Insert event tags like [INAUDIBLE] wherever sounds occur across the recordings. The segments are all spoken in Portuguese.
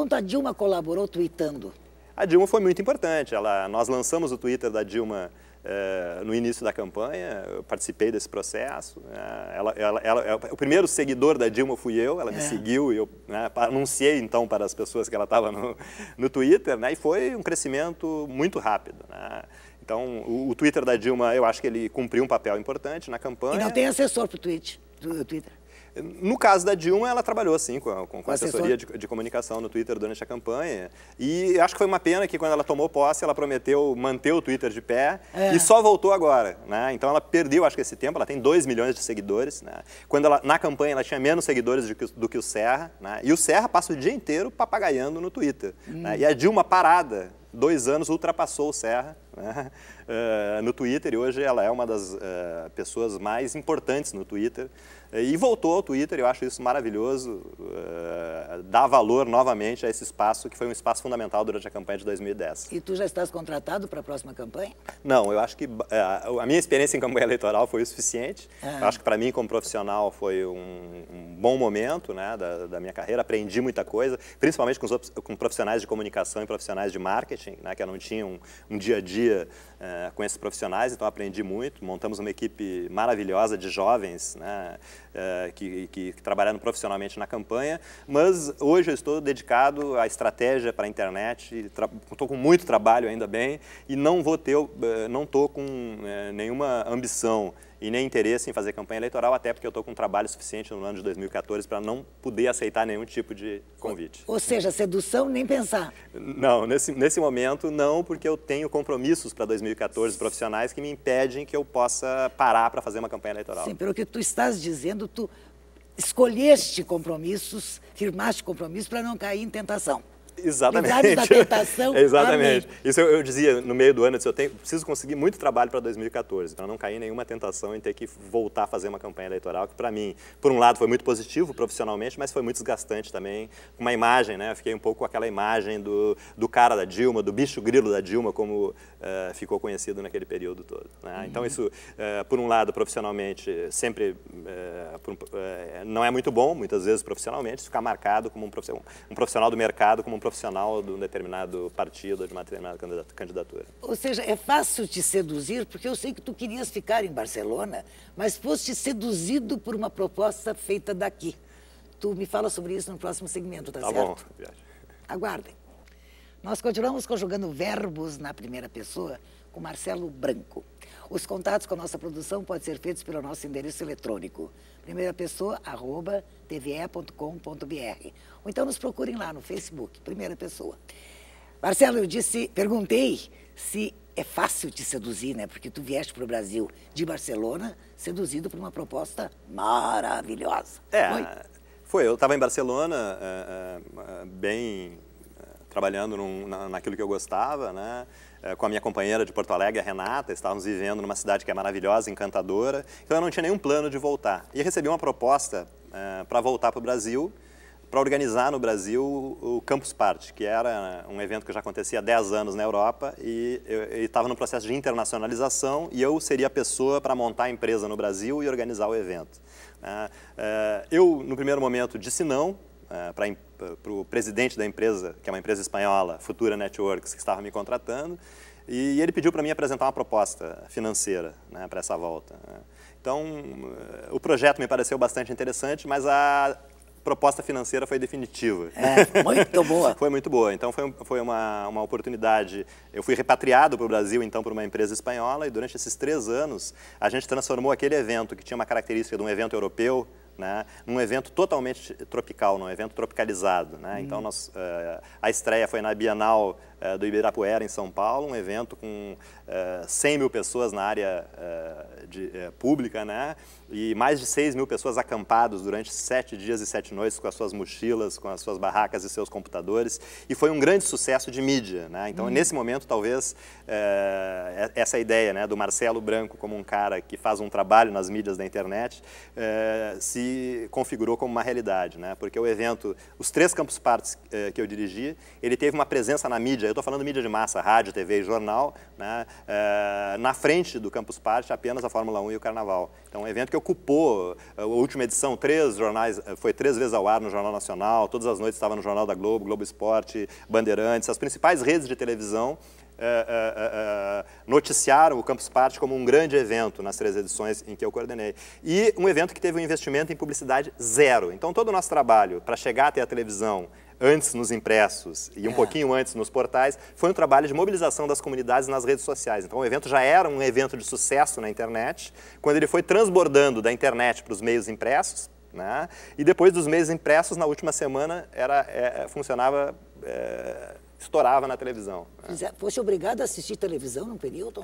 Quanto a Dilma colaborou tweetando? A Dilma foi muito importante. Ela, nós lançamos o Twitter da Dilma eh, no início da campanha, eu participei desse processo. Né. ela, ela, ela, é, o primeiro seguidor da Dilma fui eu, ela me é. seguiu e eu né, anunciei então para as pessoas que ela estava no, no Twitter, né, e foi um crescimento muito rápido. Né. Então, o, o Twitter da Dilma, eu acho que ele cumpriu um papel importante na campanha. E não tem assessor para o Twitter. No caso da Dilma, ela trabalhou assim com, com, com assessoria de, de, comunicação no Twitter durante a campanha. E acho que foi uma pena que quando ela tomou posse, ela prometeu manter o Twitter de pé é. e só voltou agora. Né? Então ela perdeu, acho que esse tempo, ela tem 2 milhões de seguidores. Né? Quando ela, na campanha ela tinha menos seguidores do que, do que o Serra. Né? E o Serra passa o dia inteiro papagaiando no Twitter. Hum. Né? E a Dilma parada, dois anos, ultrapassou o Serra. Uh, [LAUGHS] no Twitter e hoje ela é uma das uh, pessoas mais importantes no Twitter e voltou ao Twitter, eu acho isso maravilhoso, uh, eh, dá valor novamente a esse espaço que foi um espaço fundamental durante a campanha de 2010. E tu já estás contratado para a próxima campanha? Não, eu acho que uh, a minha experiência em campanha eleitoral foi o suficiente, ah. acho que para mim como profissional foi um, um bom momento né, da, da, minha carreira, aprendi muita coisa, principalmente com, os, com profissionais de comunicação e profissionais de marketing, né, que eu não tinha um, um dia a dia eh, com esses profissionais, então aprendi muito. Montamos uma equipe maravilhosa de jovens né, eh, que, que, que, trabalharam profissionalmente na campanha, mas hoje eu estou dedicado à estratégia para a internet, estou com muito trabalho ainda bem e não vou ter, eh, não estou com nenhuma ambição e nem interesse em fazer campanha eleitoral, até porque eu estou com trabalho suficiente no ano de 2014 para não poder aceitar nenhum tipo de convite. Ou seja, sedução nem pensar. Não, nesse, nesse momento não, porque eu tenho compromissos para 2014 profissionais que me impedem que eu possa parar para fazer uma campanha eleitoral. Sim, pelo que tu estás dizendo, tu escolheste compromissos, firmaste compromissos para não cair em tentação. Exatamente. da tentação. [LAUGHS] Exatamente. Amém. Isso eu, eu, dizia no meio do ano, eu, disse, eu tenho, preciso conseguir muito trabalho para 2014, para não cair em nenhuma tentação em ter que voltar a fazer uma campanha eleitoral, que para mim, por um lado, foi muito positivo profissionalmente, mas foi muito desgastante também, com uma imagem, né? Eu fiquei um pouco com aquela imagem do, do cara da Dilma, do bicho grilo da Dilma, como uh, ficou conhecido naquele período todo. Né? Uhum. Então isso, uh, por um lado, profissionalmente, sempre uh, não é muito bom, muitas vezes profissionalmente, ficar marcado como um profissional, um profissional do mercado, como um profissional profissional de um determinado partido, de uma determinada candidatura. Ou seja, é fácil te seduzir, porque eu sei que tu querias ficar em Barcelona, mas foste seduzido por uma proposta feita daqui. Tu me fala sobre isso no próximo segmento, tá, tá certo? Tá bom, viagem. Aguardem. Nós continuamos conjugando verbos na primeira pessoa com Marcelo Branco. Os contatos com a nossa produção podem ser feitos pelo nosso endereço eletrônico, primeira pessoa, arroba, tve.com.br. Ou então nos procurem lá no Facebook, primeira pessoa. Marcelo, eu disse, perguntei se é fácil te seduzir, né? Porque tu vieste para o Brasil de Barcelona, seduzido por uma proposta maravilhosa. É, foi. foi eu estava em Barcelona, uh, uh, bem trabalhando num, na, naquilo que eu gostava, né? É, com a minha companheira de Porto Alegre, a Renata, estávamos vivendo numa cidade que é maravilhosa, encantadora, então eu não tinha nenhum plano de voltar. E recebi uma proposta uh, é, para voltar para o Brasil, para organizar no Brasil o Campus Party, que era né, um evento que já acontecia há 10 anos na Europa e estava no processo de internacionalização e eu seria a pessoa para montar a empresa no Brasil e organizar o evento. Uh, uh, eu, no primeiro momento, disse não, ah, para ah, o presidente da empresa, que é uma empresa espanhola, Futura Networks, que estava me contratando, e ele pediu para mim apresentar uma proposta financeira né, para essa volta. Então, ah, o projeto me pareceu bastante interessante, mas a proposta financeira foi definitiva. É, muito boa. [LAUGHS] foi muito boa. Então, foi, foi uma, uma oportunidade. Eu fui repatriado para o Brasil, então, por uma empresa espanhola, e durante esses três anos, a gente transformou aquele evento, que tinha uma característica de um evento europeu, né, num evento totalmente tropical, num evento tropicalizado. Né? Hum. Então, uhum. nós, uh, a estreia foi na Bienal eh, do Ibirapuera, em São Paulo, um evento com 100 eh, mil pessoas na área eh, de, pública, né? e mais de 6 mil pessoas acampadas durante sete dias e sete noites com as suas mochilas, com as suas barracas e seus computadores, e foi um grande sucesso de mídia. Né? Então, hum. nesse momento, talvez, é, essa é ideia né, do Marcelo Branco como um cara que faz um trabalho nas mídias da internet se configurou como uma realidade, né? porque o evento, os três campus partes que eu dirigi, ele teve uma presença na mídia eu estou falando mídia de massa, rádio, TV e jornal, né, é, na frente do Campus Party apenas a Fórmula 1 e o Carnaval. Então, um evento que ocupou eh, a última edição, três jornais, eh, foi três vezes ao ar no Jornal Nacional, todas as noites estava no Jornal da Globo, Globo Esporte, Bandeirantes, as principais redes de televisão noticiaram o Campus Party como um grande evento nas três edições em que eu coordenei. E um evento que teve um investimento em publicidade zero. Então, todo o nosso trabalho para chegar até a televisão, antes nos impressos e um é. pouquinho antes nos portais, foi um trabalho de mobilização das comunidades nas redes sociais. Então, o evento já era um evento de sucesso na internet, quando ele foi transbordando da internet para os meios impressos, né? e depois dos meios impressos, na última semana, era, é, funcionava. É, estourava na televisão. Né? Fosse obrigado a assistir televisão num período?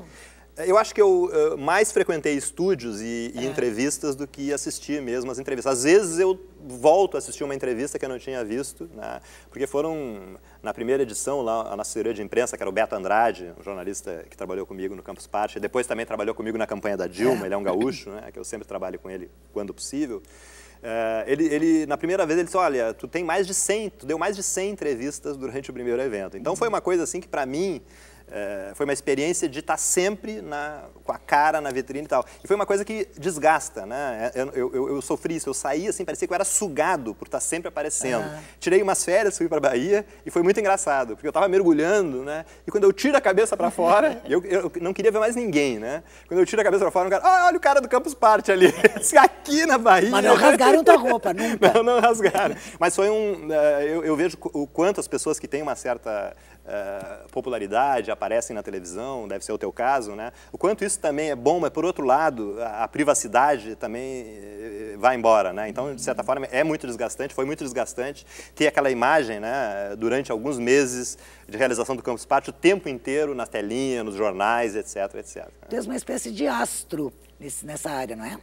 É, eu acho que eu uh, mais frequentei estúdios e, é. entrevistas do que assisti mesmo as entrevistas. Às vezes eu volto a assistir uma entrevista que eu não tinha visto, né? porque foram, na primeira edição, lá na assessoria de imprensa, que era o Beto Andrade, um jornalista que trabalhou comigo no Campus Party, depois também trabalhou comigo na campanha da Dilma, é. ele é um gaúcho, né? que eu sempre trabalho com ele quando possível. Uh, ele, ele, na primeira vez, ele disse, olha, tu tem mais de 100, tu deu mais de 100 entrevistas durante o primeiro evento. Então, foi uma coisa assim que, para mim, é, foi uma experiência de estar sempre na, com a cara na vitrine e tal. E foi uma coisa que desgasta, né? É, eu, eu, eu sofri isso, eu saí assim, parecia que eu era sugado por estar sempre aparecendo. Uhum. Tirei umas férias, fui para Bahia e foi muito engraçado, porque eu estava mergulhando, né? E quando eu tiro a cabeça para fora, [LAUGHS] eu, eu, não queria ver mais ninguém, né? Quando eu tiro a cabeça para fora, um cara, ah, olha o cara do Campus Party ali, [LAUGHS] aqui na Bahia. Mas não rasgaram tua roupa, [LAUGHS] nunca. Não, não rasgaram. Mas foi um, é, eu, eu vejo o quanto as pessoas que têm uma certa eh, popularidade, aparecem na televisão, deve ser o teu caso, né? O quanto isso também é bom, mas por outro lado, a, a privacidade também eh, vai embora, né? Então, de certa forma, é muito desgastante, foi muito desgastante ter aquela imagem, né, durante alguns meses de realização do Campus Party, o tempo inteiro na telinha, nos jornais, etc, etc. teve uma espécie de astro nesse, nessa área, não é?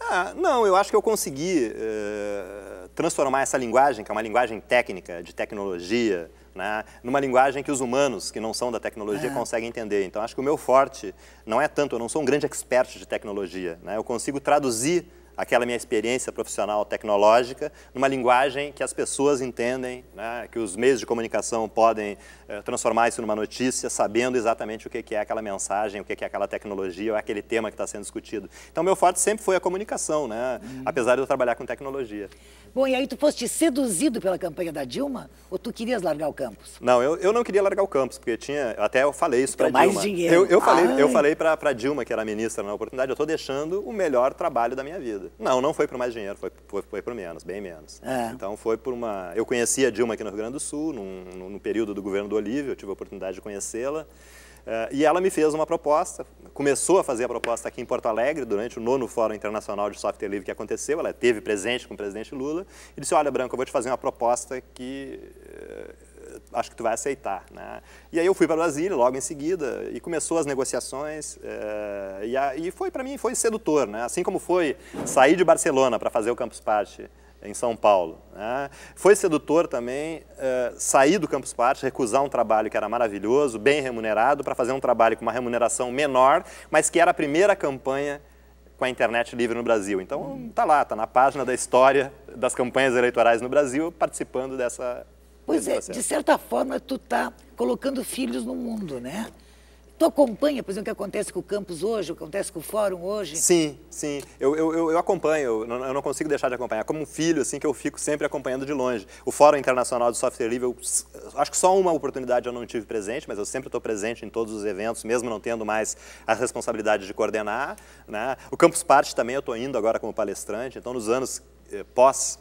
Ah, não, eu acho que eu consegui uh, transformar essa linguagem, que é uma linguagem técnica, de tecnologia, né, numa linguagem que os humanos, que não são da tecnologia, é. conseguem entender. Então, acho que o meu forte não é tanto, eu não sou um grande expert de tecnologia, né, eu consigo traduzir aquela minha experiência profissional tecnológica numa linguagem que as pessoas entendem, né, que os meios de comunicação podem eh, transformar isso numa notícia, sabendo exatamente o que, é aquela mensagem, o que, é aquela tecnologia ou é aquele tema que está sendo discutido. Então, meu forte sempre foi a comunicação, né, uhum. apesar de eu trabalhar com tecnologia. Bom, e aí tu foste seduzido pela campanha da Dilma ou tu querias largar o campus? Não, eu, eu não queria largar o campus, porque tinha, até eu falei isso então, para Dilma. mais dinheiro. Eu, eu falei, eu falei para Dilma, que era ministra né, na oportunidade, eu estou deixando o melhor trabalho da minha vida. Não, não foi por mais dinheiro, foi, foi, foi por menos, bem menos. É. Então foi por uma... Eu conhecia a Dilma aqui no Rio Grande do Sul, num, no período do governo do Olívio, eu tive a oportunidade de conhecê-la. Uh, e ela me fez uma proposta, começou a fazer a proposta aqui em Porto Alegre, durante o nono Fórum Internacional de Software Livre que aconteceu, ela teve presente com o presidente Lula, e disse, olha, Branco, eu vou te fazer uma proposta que... Uh, acho que tu vai aceitar. Né? E aí eu fui para Brasília logo em seguida e começou as negociações eh, e, a, e, foi para mim foi sedutor, né? Assim como foi sair de Barcelona para fazer o Campus Party em São Paulo. Né? Foi sedutor também eh, sair do Campus Party, recusar um trabalho que era maravilhoso, bem remunerado, para fazer um trabalho com uma remuneração menor, mas que era a primeira campanha com a internet livre no Brasil. Então, está lá, está na página da história das campanhas eleitorais no Brasil, participando dessa Pois é, tá de certa forma, tu está colocando filhos no mundo, né? Tu acompanha, por exemplo, o que acontece com o campus hoje, o que acontece com o fórum hoje? Sim, sim. Eu, eu, eu acompanho, eu não, eu não, consigo deixar de acompanhar. Como um filho, assim, que eu fico sempre acompanhando de longe. O Fórum Internacional de Software Livre, eu, acho que só uma oportunidade eu não tive presente, mas eu sempre estou presente em todos os eventos, mesmo não tendo mais a responsabilidade de coordenar. Né? O Campus Party também eu estou indo agora como palestrante, então nos anos eh, pós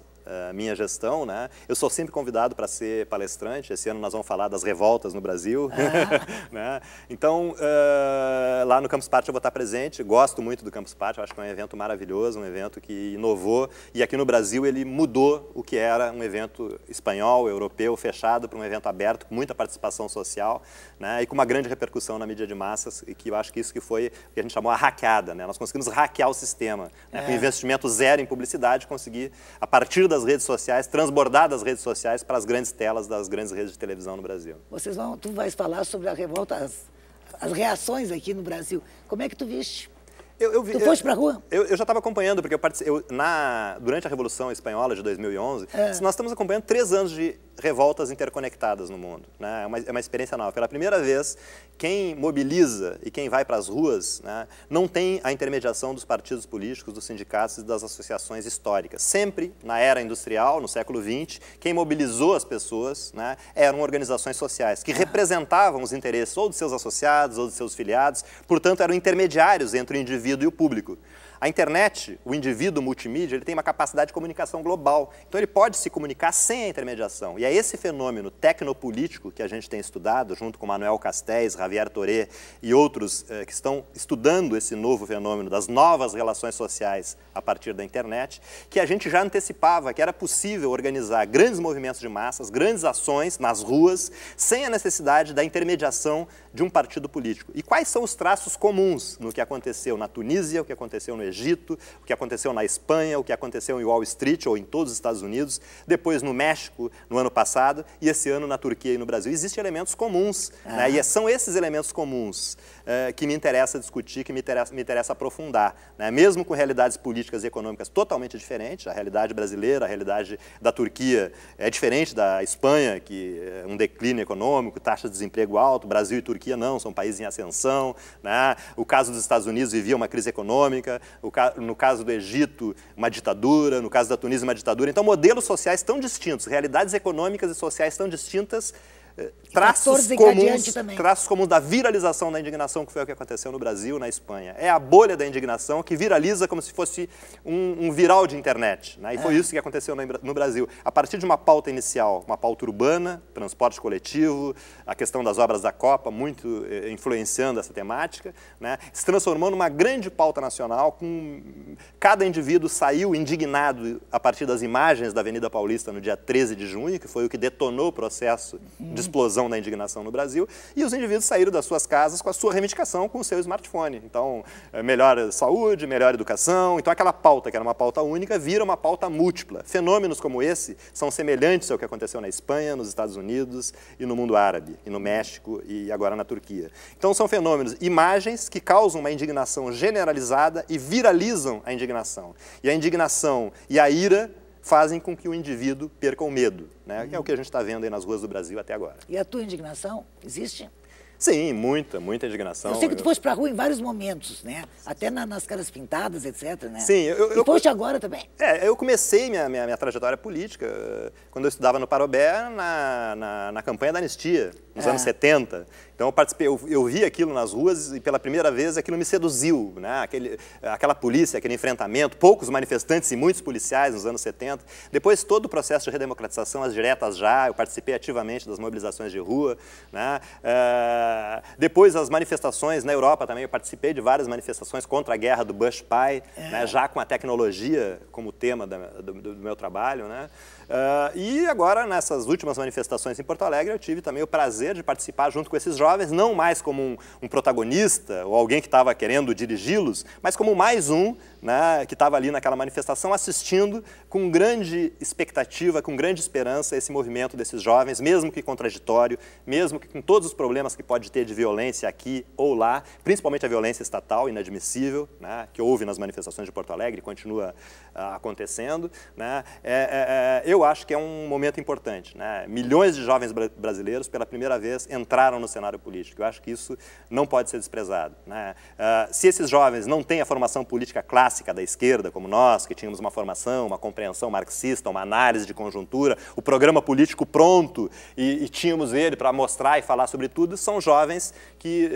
minha gestão, né? Eu sou sempre convidado para ser palestrante. Esse ano nós vamos falar das revoltas no Brasil, ah. [LAUGHS] né? Então uh, lá no Campus Party eu vou estar presente. Gosto muito do Campus Party. acho que é um evento maravilhoso, um evento que inovou e aqui no Brasil ele mudou o que era um evento espanhol, europeu, fechado para um evento aberto, com muita participação social, né? E com uma grande repercussão na mídia de massas e que eu acho que isso que foi que a gente chamou a hackeada, né? Nós conseguimos hackear o sistema, né? é. com investimento zero em publicidade, conseguir a partir das redes sociais, transbordar das redes sociais para as grandes telas das grandes redes de televisão no Brasil. Vocês vão, tu vais falar sobre a revolta, as, as reações aqui no Brasil. Como é que tu viste? Eu, eu vi, tu foste pra rua? Eu, eu já estava acompanhando, porque eu participei. na, durante a Revolução Espanhola de 2011, é. nós estamos acompanhando três anos de revoltas interconectadas no mundo. Né? É, uma, é uma experiência nova. Pela primeira vez, quem mobiliza e quem vai para as ruas né, não tem a intermediação dos partidos políticos, dos sindicatos e das associações históricas. Sempre, na era industrial, no século XX, quem mobilizou as pessoas né, eram organizações sociais, que ah. representavam os interesses ou dos seus associados ou dos seus filiados, portanto, eram intermediários entre o indivíduo indivíduo e o público. A internet, o indivíduo multimídia, ele tem uma capacidade de comunicação global. Então ele pode se comunicar sem a intermediação. E é esse fenômeno tecnopolítico que a gente tem estudado, junto com Manuel Castells, Javier Toré e outros eh, que estão estudando esse novo fenômeno das novas relações sociais a partir da internet, que a gente já antecipava que era possível organizar grandes movimentos de massas, grandes ações nas ruas, sem a necessidade da intermediação de um partido político. E quais são os traços comuns no que aconteceu na Tunísia, o que aconteceu no Egito, o que aconteceu na Espanha, o que aconteceu em Wall Street ou em todos os Estados Unidos, depois no México no ano passado e esse ano na Turquia e no Brasil? Existem elementos comuns, ah. né? e é, são esses elementos comuns eh, que me interessa discutir, que me interessa, me interessa aprofundar, né? mesmo com realidades políticas e econômicas totalmente diferentes, a realidade brasileira, a realidade da Turquia é diferente da Espanha, que é um declínio econômico, taxa de desemprego alto, Brasil e Turquia Turquia não, são países em ascensão. Né? O caso dos Estados Unidos vivia uma crise econômica, no caso do Egito, uma ditadura, no caso da Tunísia, uma ditadura. Então, modelos sociais tão distintos, realidades econômicas e sociais tão distintas traços comuns, traços comuns da viralização da indignação, que foi o que aconteceu no Brasil, na Espanha. É a bolha da indignação que viraliza como se fosse um, um viral de internet. Né? E é. foi isso que aconteceu no, Brasil. A partir de uma pauta inicial, uma pauta urbana, transporte coletivo, a questão das obras da Copa, muito eh, influenciando essa temática, né? se transformou numa grande pauta nacional, com cada indivíduo saiu indignado a partir das imagens da Avenida Paulista no dia 13 de junho, que foi o que detonou o processo de explosão da indignação no Brasil, e os indivíduos saíram das suas casas com a sua reivindicação com o seu smartphone. Então, é, melhor saúde, melhor educação. Então, aquela pauta que era uma pauta única vira uma pauta múltipla. Fenômenos como esse são semelhantes ao que aconteceu na Espanha, nos Estados Unidos e no mundo árabe, e no México e agora na Turquia. Então, são fenômenos, imagens que causam uma indignação generalizada e viralizam a indignação. E a indignação e a ira fazem com que o indivíduo perca o medo, né? que é o uhum. que a gente está vendo aí nas ruas do Brasil até agora. E a tua indignação existe? Sim, muita, muita indignação. Eu sei que tu foste a rua em vários momentos, né? Até na, nas caras pintadas, etc, né? Sim. Eu, eu, e foste eu, agora também. É, eu comecei minha, minha, minha, trajetória política eh, quando eu estudava no Parobé, na, na, na campanha da anistia, nos é. anos 70. Então eu participei, eu, eu vi aquilo nas ruas e pela primeira vez aquilo me seduziu, né? Aquele, aquela polícia, aquele enfrentamento, poucos manifestantes e muitos policiais nos anos 70. Depois todo o processo de redemocratização, as diretas já, eu participei ativamente das mobilizações de rua, né? Uh, ah, depois as manifestações na Europa também, eu participei de várias manifestações contra a guerra do Bush Pai, é. né, já com a tecnologia como tema da, do, do, meu trabalho. Né? Uh, e agora, nessas últimas manifestações em Porto Alegre, eu tive também o prazer de participar junto com esses jovens, não mais como um, um protagonista ou alguém que estava querendo dirigi-los, mas como mais um né, que estava ali naquela manifestação assistindo com grande expectativa, com grande esperança esse movimento desses jovens, mesmo que contraditório, mesmo que com todos os problemas que pode ter de violência aqui ou lá, principalmente a violência estatal inadmissível, né, que houve nas manifestações de Porto Alegre e continua uh, acontecendo. Né, é, é, é eu acho que é um momento importante. Né? Milhões de jovens bra brasileiros, pela primeira vez, entraram no cenário político. Eu acho que isso não pode ser desprezado. Né? Uh, se esses jovens não têm a formação política clássica da esquerda, como nós, que tínhamos uma formação, uma compreensão marxista, uma análise de conjuntura, o programa político pronto e, e tínhamos ele para mostrar e falar sobre tudo, são jovens que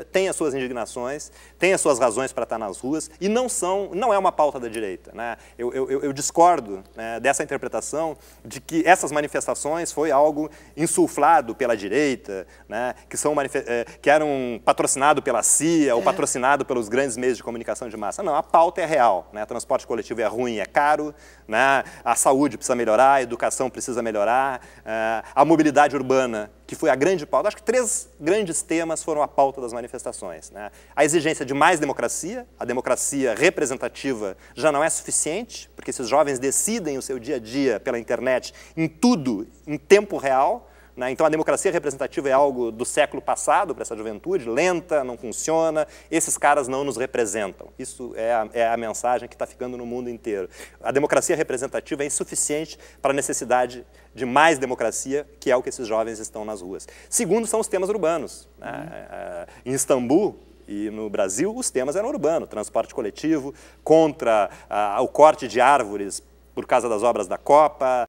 uh, têm as suas indignações, têm as suas razões para estar tá nas ruas e não são, não é uma pauta da direita. Né? Eu, eu, eu discordo né, dessa interpretação de que essas manifestações foi algo insuflado pela direita, né, que, são, eh, que eram patrocinado pela CIA é. ou patrocinado pelos grandes meios de comunicação de massa. Não, a pauta é real. Né, transporte coletivo é ruim, é caro, né, a saúde precisa melhorar, a educação precisa melhorar, eh, a mobilidade urbana que foi a grande pauta. Acho que três grandes temas foram a pauta das manifestações. Né? A exigência de mais democracia, a democracia representativa já não é suficiente, porque esses jovens decidem o seu dia a dia pela internet em tudo, em tempo real. Né? Então, a democracia representativa é algo do século passado para essa juventude, lenta, não funciona, esses caras não nos representam. Isso é a, é a mensagem que está ficando no mundo inteiro. A democracia representativa é insuficiente para a necessidade de mais democracia, que é o que esses jovens estão nas ruas. Segundo, são os temas urbanos. Né? Uhum. É, é, em Istambul, e no Brasil, os temas eram urbano, transporte coletivo, contra ah, o corte de árvores por causa das obras da Copa,